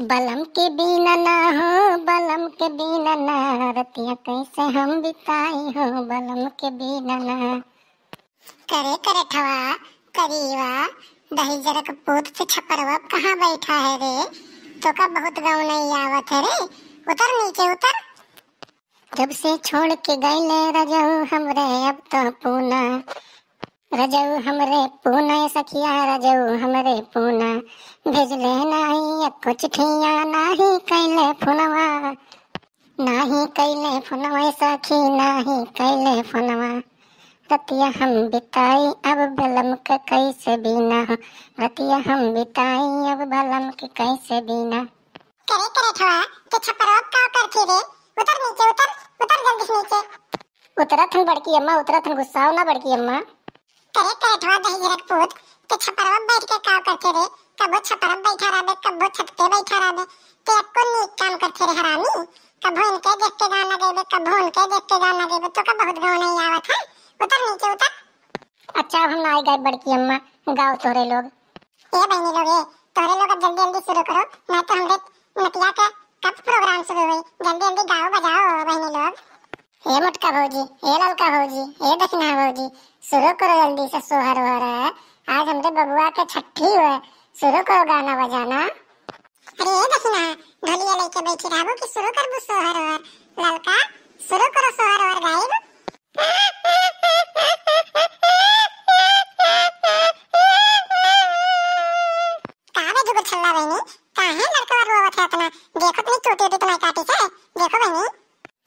बलम के बिना ना हो बलम के बिना ना रतिया कैसे हम बिताई हो बलम के बिना ना करे करे ठवा करीवा दही जरक पूत से छपरवा कहाँ बैठा है रे तो का बहुत गाँव नहीं आवत है रे उतर नीचे उतर जब से छोड़ के गए ले रजहू हमरे अब तो पूना रजऊ हमरे पूना सखिया रजऊ हमरे पूना भेजले नाही अको चिठिया नाही कैले फोनवा नाही कैले फोनवा सखी नाही कैले फोनवा रतिया हम बिताई अब बलम के कैसे बिना रतिया हम बिताई अब बलम के कैसे बिना करे करे ठोआ के छपरो का कर थी रे उतर नीचे उतर उतर जल्दी नीचे उतरा थन बड़की अम्मा उतरा थन गुस्सा ना बड़की अम्मा करे कैठवा दही रखपूत के छपरवा बैठ के काम करते रे कबो छपरवा बैठा रहे कबो छत पे बैठा रहे ते अक्को नीक काम करते रे हरामी कबो इनके देख के गाना गेबे कबो उनके देख के गाना गेबे तो का बहुत गाँव नहीं आवत है हाँ? उतर नीचे उतर अच्छा हम आई गए बड़की अम्मा गाँव तोरे लोग ए बहनी लोग ए तोरे लोग अब जल्दी जल्दी शुरू करो ना तो हमरे नतिया का कब प्रोग्राम शुरू हुई जल्दी जल्दी गाओ बजाओ बहनी लोग हे मटका भौजी हे ललका भौजी हे दक्षिणा भौजी शुरू करो जल्दी से सोहर हो रहा है आज हमरे बबुआ के छठी हुए शुरू करो गाना बजाना अरे हे दक्षिणा ढोलिया लेके बैठी रहबो कि शुरू कर बु सोहर हो ललका शुरू करो सोहर हो गाइब काहे छल्ला बहनी काहे लड़का रोवत है देखो तनी काटी से देखो बहनी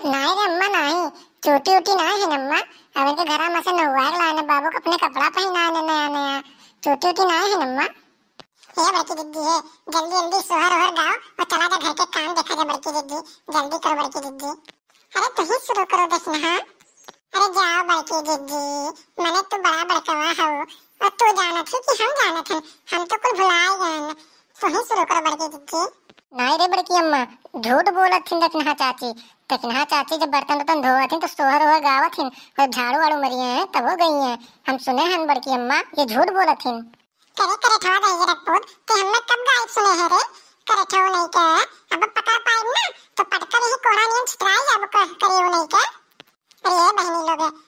नहीं रे अम्मा नहीं चोटी उटी ना है अम्मा अब इनके घर में से नौवार लाने बाबू को अपने कपड़ा पहना है नया नया चोटी उटी ना है अम्मा ये बड़की दीदी है जल्दी जल्दी सोहर और गाओ और चला जा घर के काम देखा जा बड़की दीदी जल्दी करो बड़की दीदी अरे तू ही शुरू करो देखना हाँ? अरे जाओ बड़की दीदी मैंने तो बड़ा बड़कवा हो और तू जाना थी कि हम जाना थे हम तो कुल भुलाए गए हैं तू ही शुरू करो बड़की दीदी नहीं रे बड़की अम्मा झूठ बोलत थी तकना चाची तकना चाची जब बर्तन वर्तन धोवा थी तो सोहर वोहर गावा थी और झाड़ू वाड़ू मरिए हैं तब हो गई हैं हम सुने हैं बड़की अम्मा ये झूठ बोलत थी करे करे ठो गई ये रखपूत कि हमने कब गायब सुने हैं रे करे ठो नहीं के अब पता पाए ना तो पटकर ही कोरा नियम छितराई अब करे नहीं के अरे बहनी लोग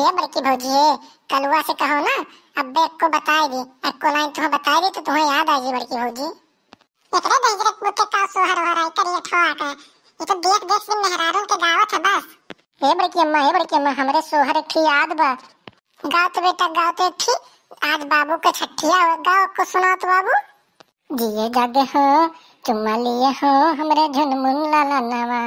ये बड़की भौजी है कलुआ से कहो ना अब्बे अक्को बताए दी अक्को लाइन तुम्हें तो हाँ बताए दी तो तुम्हें याद आ जी बड़की भौजी एकरे दहिजरत मुके का तो सोहर हो रहा है करिए ठो आ का ये तो देख देख से मेहरारून के गावत है बस ए बड़की अम्मा ए बड़की अम्मा हमरे सोहर की याद बा गाओ तो बेटा गाओ तो ठीक आज बाबू का छठिया गाओ को सुना तो बाबू जिए जागे हो चुम्मा लिए हो हमरे झुनमुन लाला नवा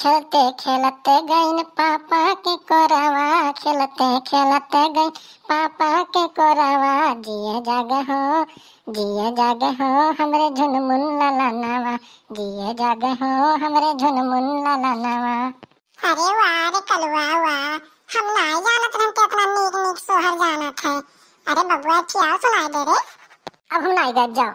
खेलते खेलते गईन पापा के कोरावा खेलते खेलते गई पापा के कोरावा जिए जाग हो जिए जाग हो हमरे झुनमुन लालानावा जिए जाग हो हमरे झुनमुन लालानावा अरे वाह रे कलवा वाह हम ना जाना तो हमके अपना नीक नीक सोहर जाना था अरे बबुआ क्या सुनाई दे रे अब हम ना जाओ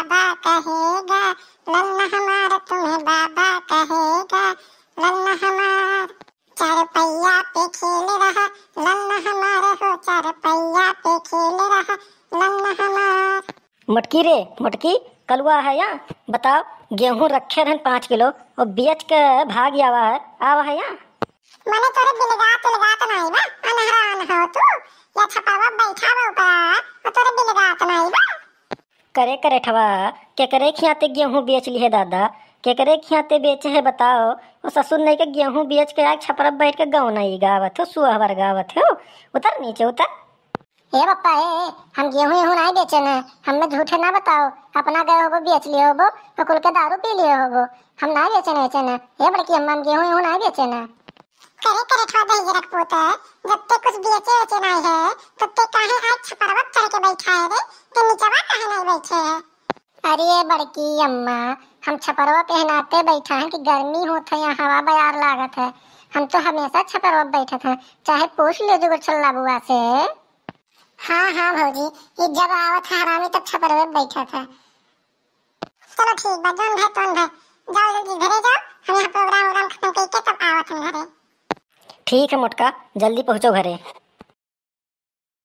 कहेगा नन्ना हमार तुम्हें बाबा कहेगा नन्ना हमार चार पहिया पे खेल रहा नन्ना हमार हो चार पहिया पे खेल रहा नन्ना हमार मटकी रे मटकी कलुआ है यहाँ बताओ गेहूँ रखे रहन पाँच किलो और बेच के भाग आवा है आवा है यहाँ मने तोरे बिलगात लगात तो नहीं बा अनहरान हो तू या छपावा बैठा बा ऊपर तोरे बिलगात तो नहीं बा करे करे ठवा केकरे खियाते गेहूँ बेच लिए दादा केकरे खियाते बेचे है बताओ वो ससुर नहीं के गेहूँ बेच के आग छपरप बैठ के गाँव नहीं गावत हो सुह भर गावत हो उतर नीचे उतर ए पप्पा ए हम गेहूँ गेहूँ नहीं बेचे ना हमें झूठे ना बताओ अपना गए होगो बेच लिए होगो तो कुल के दारू पी लिए होगो हम ना बेचे ना बेचे ना ए बड़की अम्मा हम गेहूँ गेहूँ नहीं बेचे ना करे करे दे ये रख पोता जब तक कुछ बेचे बेचे ना है लड़की अम्मा हम छपरवा पहनाते बैठा है कि गर्मी होता है हवा बाजार लागत है हम तो हमेशा छपरवा बैठे थे चाहे पूछ ले जो छल्ला बुआ से हाँ हाँ भौजी ये जब आवत है हरामी तब छपरवा बैठा था चलो ठीक बा जोन भाई तोन भाई जाओ जल्दी घरे जाओ हम यहाँ प्रोग्राम वोग्राम खत्म करके तब आवत हम घरे ठीक है मोटका जल्दी पहुँचो घरे